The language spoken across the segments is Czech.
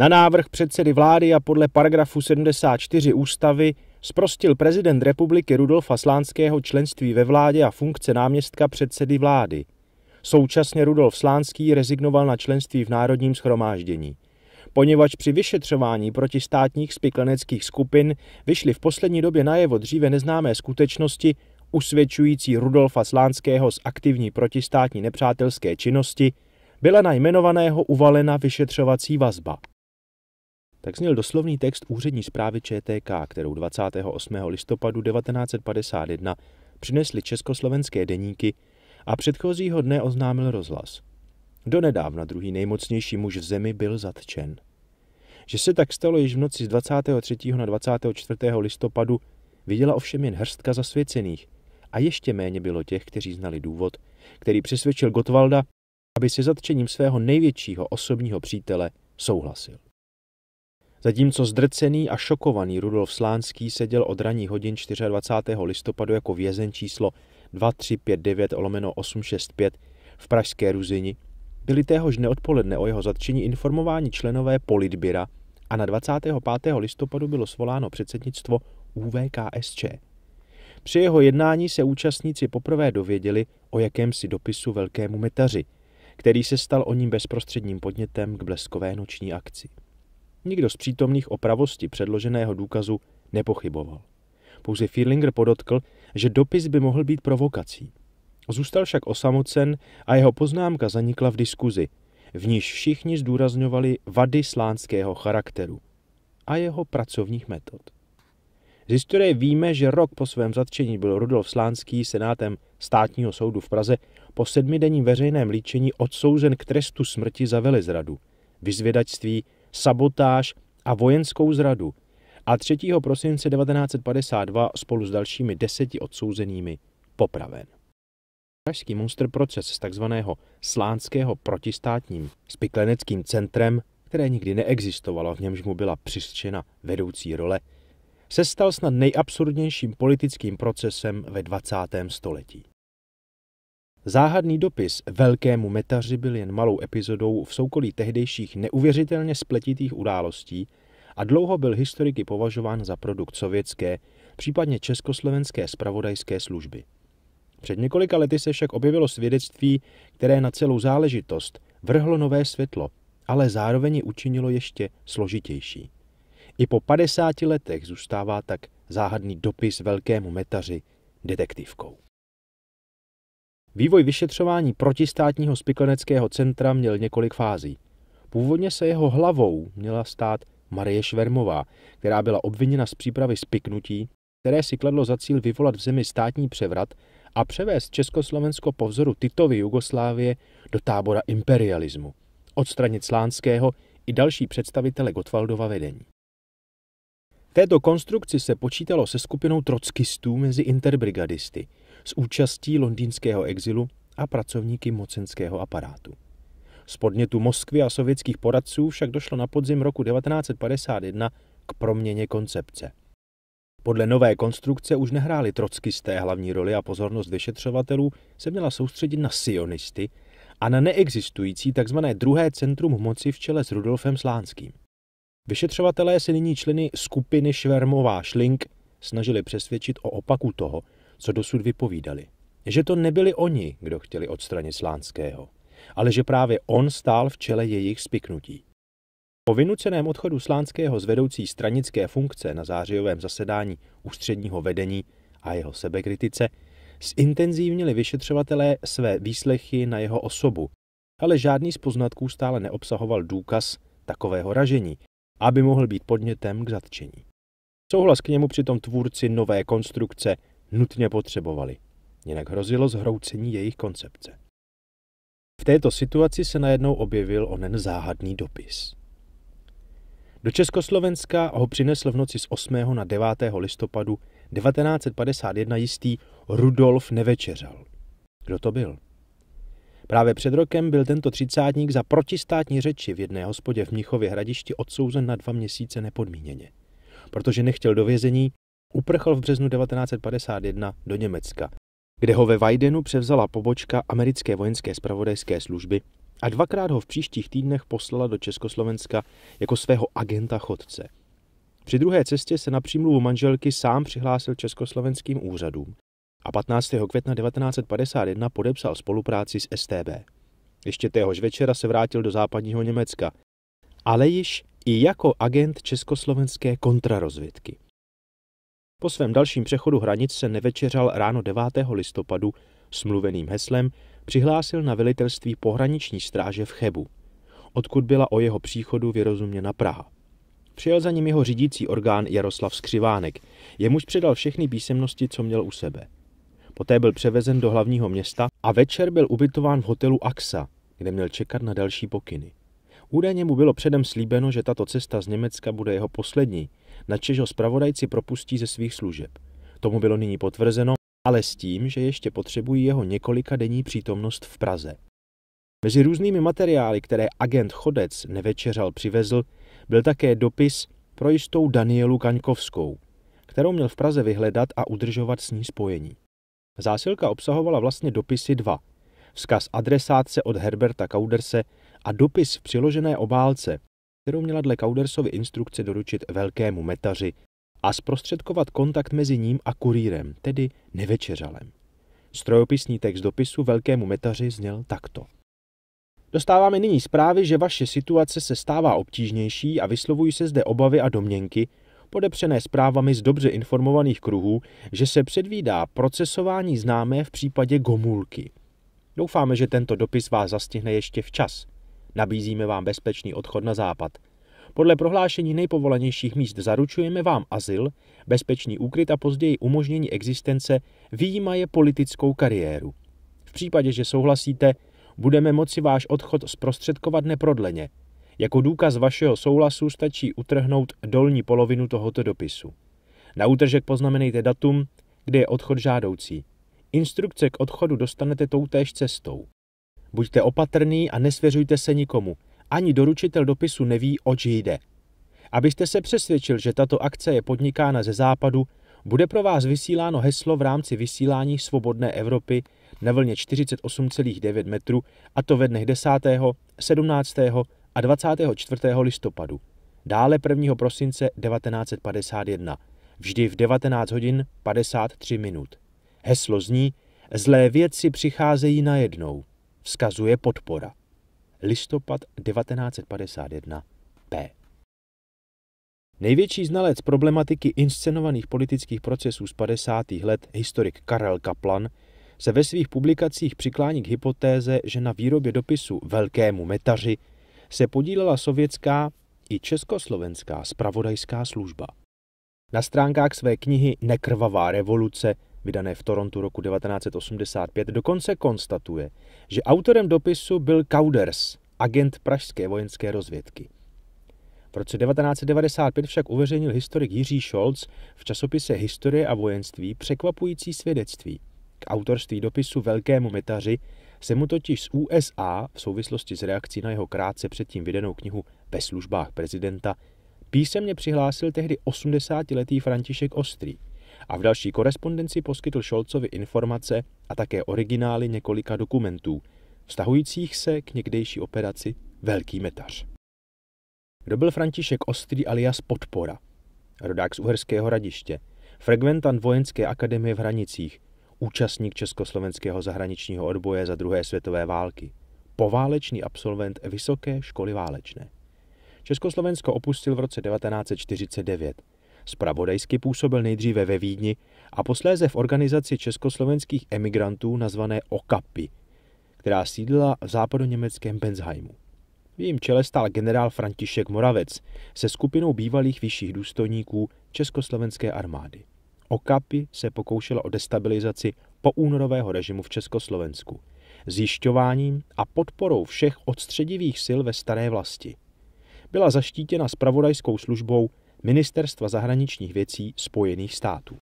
Na návrh předsedy vlády a podle paragrafu 74 ústavy sprostil prezident republiky Rudolfa Slánského členství ve vládě a funkce náměstka předsedy vlády. Současně Rudolf Slánský rezignoval na členství v Národním schromáždění. Poněvadž při vyšetřování protistátních spikleneckých skupin vyšly v poslední době najevo dříve neznámé skutečnosti, usvědčující Rudolfa Slánského z aktivní protistátní nepřátelské činnosti, byla na jmenovaného uvalena vyšetřovací vazba. Tak zněl doslovný text úřední zprávy ČTK, kterou 28. listopadu 1951 přinesly československé deníky a předchozího dne oznámil rozhlas. Donedávna druhý nejmocnější muž v zemi byl zatčen. Že se tak stalo již v noci z 23. na 24. listopadu, viděla ovšem jen hrstka zasvěcených a ještě méně bylo těch, kteří znali důvod, který přesvědčil Gotwalda, aby se zatčením svého největšího osobního přítele souhlasil. Zatímco zdrcený a šokovaný Rudolf Slánský seděl od raní hodin 24. listopadu jako vězen číslo 2359 lomeno 865 v Pražské Ruzini, byli téhož neodpoledne o jeho zatčení informováni členové Politbira a na 25. listopadu bylo svoláno předsednictvo UVKSČ. Při jeho jednání se účastníci poprvé dověděli o jakémsi dopisu velkému metaři, který se stal o ním bezprostředním podnětem k bleskové noční akci. Nikdo z přítomných o pravosti předloženého důkazu nepochyboval. Pouze Firlinger podotkl, že dopis by mohl být provokací. Zůstal však osamocen a jeho poznámka zanikla v diskuzi, v níž všichni zdůrazňovali vady slánského charakteru a jeho pracovních metod. Z historie víme, že rok po svém zatčení byl Rudolf Slánský senátem státního soudu v Praze po sedmidenním veřejném líčení odsouzen k trestu smrti za velezradu, vyzvědačství sabotáž a vojenskou zradu a 3. prosince 1952 spolu s dalšími deseti odsouzenými popraven. Pražský monster proces z tzv. slánského protistátním spikleneckým centrem, které nikdy neexistovalo, v němž mu byla přistřena vedoucí role, se stal snad nejabsurdnějším politickým procesem ve 20. století. Záhadný dopis velkému metaři byl jen malou epizodou v soukolí tehdejších neuvěřitelně spletitých událostí a dlouho byl historiky považován za produkt sovětské, případně československé spravodajské služby. Před několika lety se však objevilo svědectví, které na celou záležitost vrhlo nové světlo, ale zároveň ji učinilo ještě složitější. I po 50 letech zůstává tak záhadný dopis velkému metaři detektivkou. Vývoj vyšetřování protistátního spikleneckého centra měl několik fází. Původně se jeho hlavou měla stát Marie Švermová, která byla obviněna z přípravy spiknutí, které si kladlo za cíl vyvolat v zemi státní převrat a převést Československo po vzoru Titovy Jugoslávie do tábora imperialismu, odstranit Slánského i další představitele Gotwaldova vedení. V této konstrukci se počítalo se skupinou trockistů mezi interbrigadisty – s účastí londýnského exilu a pracovníky mocenského aparátu. Z podnětu Moskvy a sovětských poradců však došlo na podzim roku 1951 k proměně koncepce. Podle nové konstrukce už nehráli té hlavní roli a pozornost vyšetřovatelů se měla soustředit na sionisty a na neexistující tzv. druhé centrum moci v čele s Rudolfem Slánským. Vyšetřovatelé se nyní členy skupiny Švermová Šlink snažili přesvědčit o opaku toho, co dosud vypovídali. Že to nebyli oni, kdo chtěli odstranit Slánského, ale že právě on stál v čele jejich spiknutí. Po vynuceném odchodu Slánského z vedoucí stranické funkce na zářijovém zasedání ústředního vedení a jeho sebekritice zintenzívnili vyšetřovatelé své výslechy na jeho osobu, ale žádný z poznatků stále neobsahoval důkaz takového ražení, aby mohl být podnětem k zatčení. Souhlas k němu přitom tvůrci nové konstrukce nutně potřebovali, jinak hrozilo zhroucení jejich koncepce. V této situaci se najednou objevil onen záhadný dopis. Do Československa ho přinesl v noci z 8. na 9. listopadu 1951 jistý Rudolf Nevečeřal. Kdo to byl? Právě před rokem byl tento třicátník za protistátní řeči v jedné hospodě v Mnichově hradišti odsouzen na dva měsíce nepodmíněně, protože nechtěl do vězení uprchl v březnu 1951 do Německa, kde ho ve Weidenu převzala pobočka americké vojenské spravodajské služby a dvakrát ho v příštích týdnech poslala do Československa jako svého agenta chodce. Při druhé cestě se na přímluvu manželky sám přihlásil československým úřadům a 15. května 1951 podepsal spolupráci s STB. Ještě téhož večera se vrátil do západního Německa, ale již i jako agent československé kontrarozvědky. Po svém dalším přechodu hranic se nevečeřal ráno 9. listopadu s mluveným heslem přihlásil na velitelství pohraniční stráže v Chebu, odkud byla o jeho příchodu vyrozuměna Praha. Přijel za ním jeho řídící orgán Jaroslav Skřivánek, jemuž předal všechny písemnosti, co měl u sebe. Poté byl převezen do hlavního města a večer byl ubytován v hotelu AXA, kde měl čekat na další pokyny. Údajně mu bylo předem slíbeno, že tato cesta z Německa bude jeho poslední načež ho zpravodajci propustí ze svých služeb. Tomu bylo nyní potvrzeno, ale s tím, že ještě potřebují jeho několika denní přítomnost v Praze. Mezi různými materiály, které agent Chodec nevečeřal přivezl, byl také dopis pro jistou Danielu Kaňkovskou, kterou měl v Praze vyhledat a udržovat s ní spojení. Zásilka obsahovala vlastně dopisy dva. Vzkaz adresátce od Herberta Kauderse a dopis v přiložené obálce, kterou měla dle Kaudersovy instrukce doručit velkému metaři a zprostředkovat kontakt mezi ním a kurýrem, tedy nevečeřalem. Strojopisní text dopisu velkému metaři zněl takto. Dostáváme nyní zprávy, že vaše situace se stává obtížnější a vyslovují se zde obavy a domněnky, podepřené zprávami z dobře informovaných kruhů, že se předvídá procesování známé v případě gomulky. Doufáme, že tento dopis vás zastihne ještě včas. Nabízíme vám bezpečný odchod na západ. Podle prohlášení nejpovolenějších míst zaručujeme vám azyl, bezpečný úkryt a později umožnění existence výjímaje politickou kariéru. V případě, že souhlasíte, budeme moci váš odchod zprostředkovat neprodleně. Jako důkaz vašeho souhlasu stačí utrhnout dolní polovinu tohoto dopisu. Na útržek poznamenejte datum, kdy je odchod žádoucí. Instrukce k odchodu dostanete toutéž cestou. Buďte opatrný a nesvěřujte se nikomu. Ani doručitel dopisu neví, oč jde. Abyste se přesvědčil, že tato akce je podnikána ze západu, bude pro vás vysíláno heslo v rámci vysílání Svobodné Evropy na vlně 48,9 metru a to ve dnech 10., 17. a 24. listopadu. Dále 1. prosince 1951, vždy v 19 hodin 53 minut. Heslo zní Zlé věci přicházejí najednou vzkazuje podpora. Listopad 1951 P. Největší znalec problematiky inscenovaných politických procesů z 50. let, historik Karel Kaplan, se ve svých publikacích přiklání k hypotéze, že na výrobě dopisu Velkému metaři se podílela sovětská i československá spravodajská služba. Na stránkách své knihy Nekrvavá revoluce vydané v Torontu roku 1985, dokonce konstatuje, že autorem dopisu byl Kauders, agent pražské vojenské rozvědky. V roce 1995 však uveřejnil historik Jiří Scholz v časopise Historie a vojenství překvapující svědectví. K autorství dopisu Velkému metaři se mu totiž z USA v souvislosti s reakcí na jeho krátce předtím vydanou knihu Ve službách prezidenta písemně přihlásil tehdy 80-letý František Ostrý – a v další korespondenci poskytl Šolcovi informace a také originály několika dokumentů, vztahujících se k někdejší operaci Velký metař. Kdo byl František Ostrý alias Podpora? Rodák z Uherského radiště, frekventant vojenské akademie v Hranicích, účastník československého zahraničního odboje za druhé světové války, poválečný absolvent Vysoké školy válečné. Československo opustil v roce 1949. Spravodajsky působil nejdříve ve Vídni a posléze v organizaci československých emigrantů nazvané OKAPy, která sídlila v západoněmeckém Benzheimu. V jejím čele stál generál František Moravec se skupinou bývalých vyšších důstojníků Československé armády. OKAPy se pokoušela o destabilizaci poúnorového režimu v Československu, zjišťováním a podporou všech odstředivých sil ve staré vlasti. Byla zaštítěna spravodajskou službou Ministerstva zahraničních věcí Spojených států.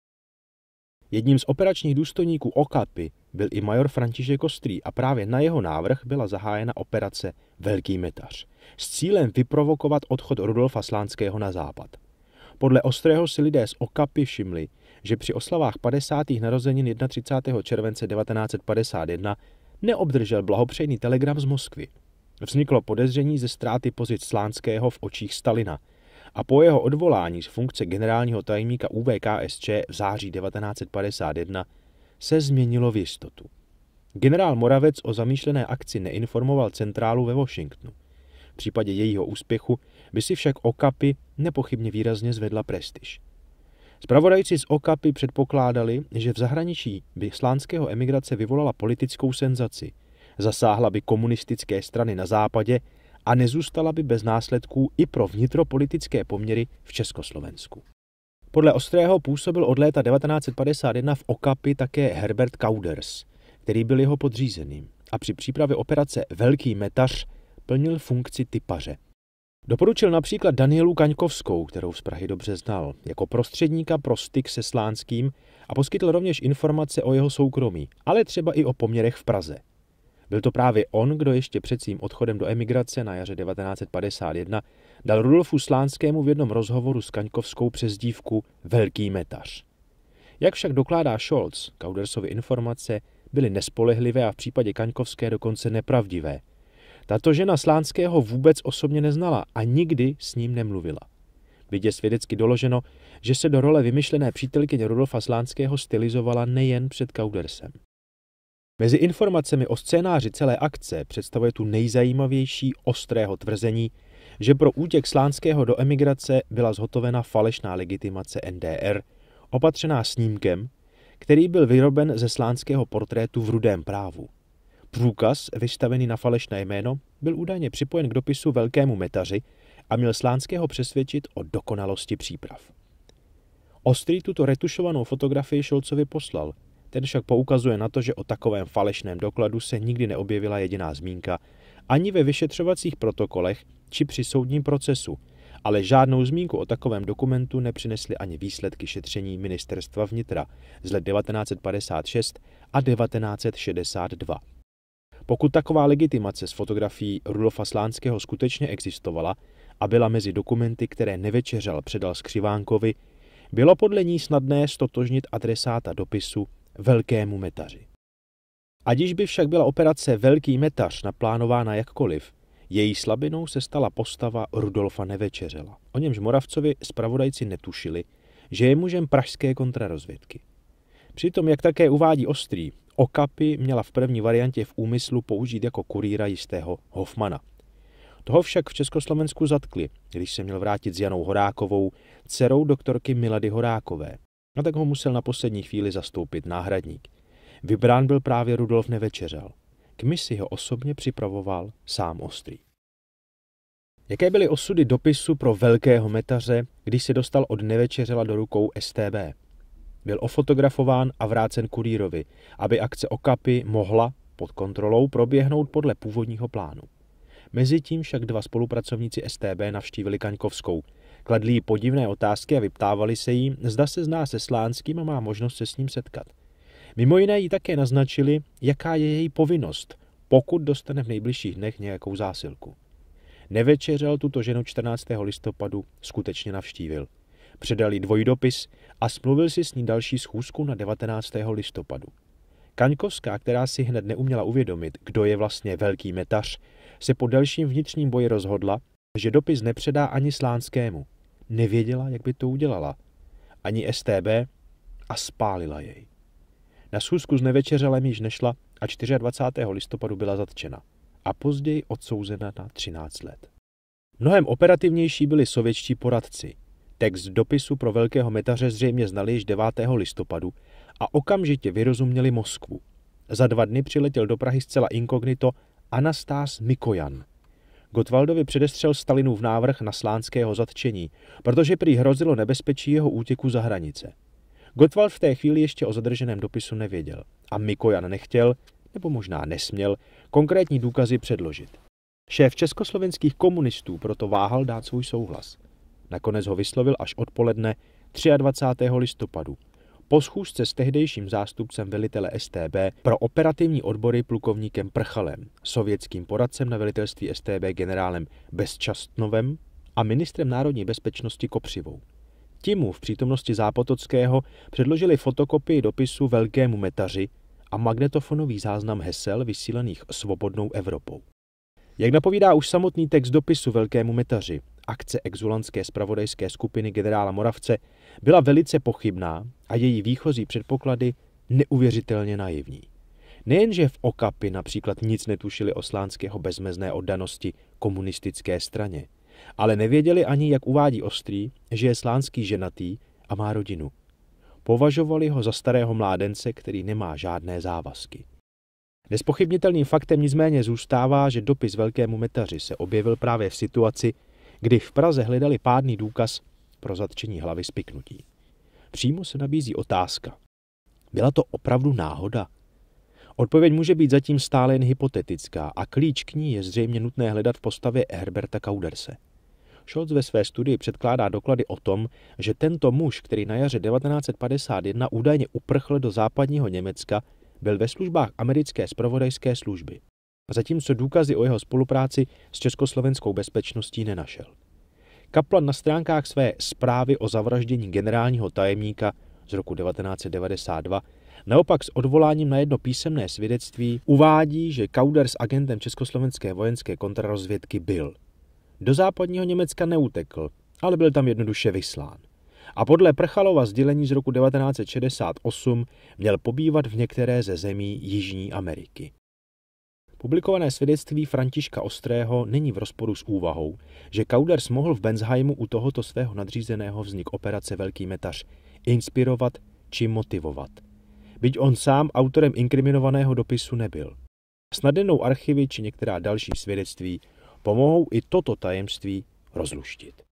Jedním z operačních důstojníků OKAPy byl i major František Ostrý a právě na jeho návrh byla zahájena operace Velký metař s cílem vyprovokovat odchod Rudolfa Slánského na západ. Podle Ostrého si lidé z OKAPy všimli, že při oslavách 50. narozenin 31. července 1951 neobdržel blahopřejný telegram z Moskvy. Vzniklo podezření ze ztráty pozic Slánského v očích Stalina – a po jeho odvolání z funkce generálního tajemníka UVKSČ v září 1951 se změnilo v jistotu. Generál Moravec o zamýšlené akci neinformoval centrálu ve Washingtonu. V případě jejího úspěchu by si však Okapy nepochybně výrazně zvedla prestiž. Spravodajci z Okapy předpokládali, že v zahraničí by slánského emigrace vyvolala politickou senzaci, zasáhla by komunistické strany na západě a nezůstala by bez následků i pro vnitropolitické poměry v Československu. Podle Ostrého působil od léta 1951 v Okapi také Herbert Kauders, který byl jeho podřízeným a při přípravě operace Velký metař plnil funkci typaře. Doporučil například Danielu Kaňkovskou, kterou z Prahy dobře znal, jako prostředníka pro styk se Slánským a poskytl rovněž informace o jeho soukromí, ale třeba i o poměrech v Praze. Byl to právě on, kdo ještě před svým odchodem do emigrace na jaře 1951 dal Rudolfu Slánskému v jednom rozhovoru s Kaňkovskou přezdívku Velký metař. Jak však dokládá Scholz, Kaudersovi informace byly nespolehlivé a v případě Kaňkovské dokonce nepravdivé. Tato žena Slánského vůbec osobně neznala a nikdy s ním nemluvila. Byť je svědecky doloženo, že se do role vymyšlené přítelkyně Rudolfa Slánského stylizovala nejen před Kaudersem. Mezi informacemi o scénáři celé akce představuje tu nejzajímavější ostrého tvrzení, že pro útěk Slánského do emigrace byla zhotovena falešná legitimace NDR, opatřená snímkem, který byl vyroben ze slánského portrétu v rudém právu. Průkaz, vystavený na falešné jméno, byl údajně připojen k dopisu velkému metaři a měl Slánského přesvědčit o dokonalosti příprav. Ostrý tuto retušovanou fotografii Šolcovi poslal – ten však poukazuje na to, že o takovém falešném dokladu se nikdy neobjevila jediná zmínka, ani ve vyšetřovacích protokolech či při soudním procesu, ale žádnou zmínku o takovém dokumentu nepřinesly ani výsledky šetření ministerstva vnitra z let 1956 a 1962. Pokud taková legitimace s fotografií Rudolfa Slánského skutečně existovala a byla mezi dokumenty, které nevečeřel předal Skřivánkovi, bylo podle ní snadné stotožnit adresáta dopisu velkému metaři. Aniž by však byla operace Velký metař naplánována jakkoliv, její slabinou se stala postava Rudolfa Nevečeřela, o němž Moravcovi spravodajci netušili, že je mužem pražské kontrarozvědky. Přitom, jak také uvádí Ostrý, Okapy měla v první variantě v úmyslu použít jako kurýra jistého Hofmana. Toho však v Československu zatkli, když se měl vrátit s Janou Horákovou, dcerou doktorky Milady Horákové. No tak ho musel na poslední chvíli zastoupit náhradník. Vybrán byl právě Rudolf Nevečeřel. K misi ho osobně připravoval sám Ostrý. Jaké byly osudy dopisu pro velkého metaře, když se dostal od Nevečeřela do rukou STB? Byl ofotografován a vrácen kurýrovi, aby akce Okapy mohla pod kontrolou proběhnout podle původního plánu. Mezitím však dva spolupracovníci STB navštívili Kaňkovskou – Kladli jí podivné otázky a vyptávali se jí, zda se zná se Slánským a má možnost se s ním setkat. Mimo jiné jí také naznačili, jaká je její povinnost, pokud dostane v nejbližších dnech nějakou zásilku. Nevečeřel tuto ženu 14. listopadu skutečně navštívil. Předali dvojdopis a smluvil si s ní další schůzku na 19. listopadu. Kaňkovská, která si hned neuměla uvědomit, kdo je vlastně velký metař, se po delším vnitřním boji rozhodla, že dopis nepředá ani Slánskému nevěděla, jak by to udělala. Ani STB a spálila jej. Na schůzku s nevečeřelem již nešla a 24. listopadu byla zatčena a později odsouzena na 13 let. Mnohem operativnější byli sovětští poradci. Text dopisu pro velkého metaře zřejmě znali již 9. listopadu a okamžitě vyrozuměli Moskvu. Za dva dny přiletěl do Prahy zcela inkognito Anastás Mikojan – Gotwaldovi předestřel Stalinův návrh na slánského zatčení, protože prý hrozilo nebezpečí jeho útěku za hranice. Gotwald v té chvíli ještě o zadrženém dopisu nevěděl a Mikojan nechtěl, nebo možná nesměl, konkrétní důkazy předložit. Šéf československých komunistů proto váhal dát svůj souhlas. Nakonec ho vyslovil až odpoledne 23. listopadu, po schůzce s tehdejším zástupcem velitele STB pro operativní odbory plukovníkem Prchalem, sovětským poradcem na velitelství STB generálem Bezčastnovem a ministrem národní bezpečnosti Kopřivou. Ti mu v přítomnosti Zápotockého předložili fotokopii dopisu velkému metaři a magnetofonový záznam hesel vysílaných svobodnou Evropou. Jak napovídá už samotný text dopisu velkému metaři, akce exulanské spravodajské skupiny generála Moravce byla velice pochybná a její výchozí předpoklady neuvěřitelně naivní. Nejenže v Okapi například nic netušili o slánského bezmezné oddanosti komunistické straně, ale nevěděli ani, jak uvádí Ostrý, že je slánský ženatý a má rodinu. Považovali ho za starého mládence, který nemá žádné závazky. Nespochybnitelným faktem nicméně zůstává, že dopis velkému metaři se objevil právě v situaci, kdy v Praze hledali pádný důkaz pro zatčení hlavy spiknutí, Přímo se nabízí otázka. Byla to opravdu náhoda? Odpověď může být zatím stále jen hypotetická a klíč k ní je zřejmě nutné hledat v postavě Herberta Kauderse. Scholz ve své studii předkládá doklady o tom, že tento muž, který na jaře 1951 údajně uprchl do západního Německa, byl ve službách americké spravodajské služby zatímco důkazy o jeho spolupráci s československou bezpečností nenašel. Kaplan na stránkách své zprávy o zavraždění generálního tajemníka z roku 1992 naopak s odvoláním na jedno písemné svědectví uvádí, že Kauder s agentem československé vojenské kontrarozvědky byl. Do západního Německa neutekl, ale byl tam jednoduše vyslán. A podle Prchalova sdělení z roku 1968 měl pobývat v některé ze zemí Jižní Ameriky. Publikované svědectví Františka Ostrého není v rozporu s úvahou, že Kauders mohl v Benzheimu u tohoto svého nadřízeného vznik operace Velký metař inspirovat či motivovat. Byť on sám autorem inkriminovaného dopisu nebyl. Snadenou archivy či některá další svědectví pomohou i toto tajemství rozluštit.